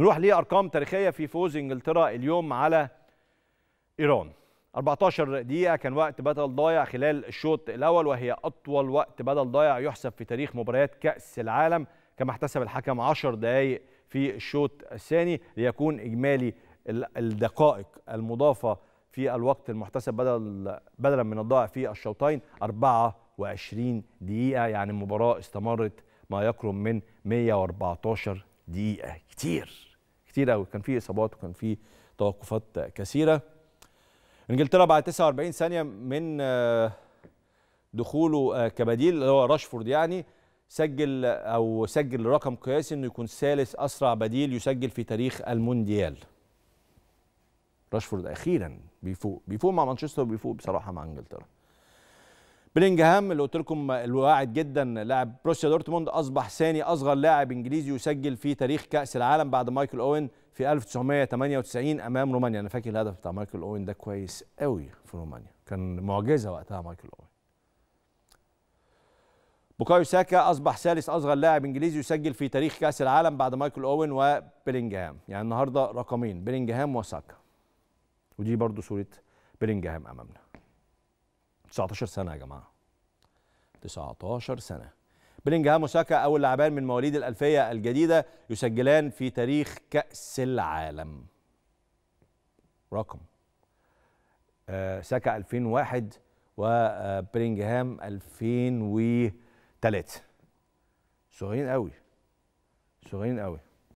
نروح لأرقام تاريخية في فوز إنجلترا اليوم على إيران 14 دقيقة كان وقت بدل ضايع خلال الشوط الأول وهي أطول وقت بدل ضايع يحسب في تاريخ مباريات كأس العالم كما احتسب الحكم 10 دقائق في الشوط الثاني ليكون إجمالي الدقائق المضافة في الوقت المحتسب بدل بدلا من الضائع في الشوطين 24 دقيقة يعني المباراة استمرت ما يقرب من 114 دقيقة كتير كتير قوي كان في اصابات وكان في توقفات كثيره انجلترا بعد 49 ثانيه من آه، دخوله آه، كبديل اللي هو راشفورد يعني سجل او سجل رقم قياسي انه يكون ثالث اسرع بديل يسجل في تاريخ المونديال راشفورد اخيرا بيفوق بيفوق مع مانشستر وبيفوق بصراحه مع انجلترا بلينجهام اللي قلت لكم الواعد جدا لاعب بروسيا دورتموند اصبح ثاني اصغر لاعب انجليزي يسجل في تاريخ كاس العالم بعد مايكل اوين في 1998 امام رومانيا انا فاكر الهدف بتاع مايكل اوين ده كويس قوي في رومانيا كان معجزه وقتها مايكل اوين بوكايو ساكا اصبح ثالث اصغر لاعب انجليزي يسجل في تاريخ كاس العالم بعد مايكل اوين وبيلينجهام يعني النهارده رقمين بلينجهام وساكا ودي برضو صوره بلينجهام امامنا 19 سنه يا جماعه 19 سنه بلينجهام وساكا اول لاعبان من مواليد الالفيه الجديده يسجلان في تاريخ كاس العالم رقم آه ساكا 2001 وبلينجهام 2003 صغيرين قوي صغيرين قوي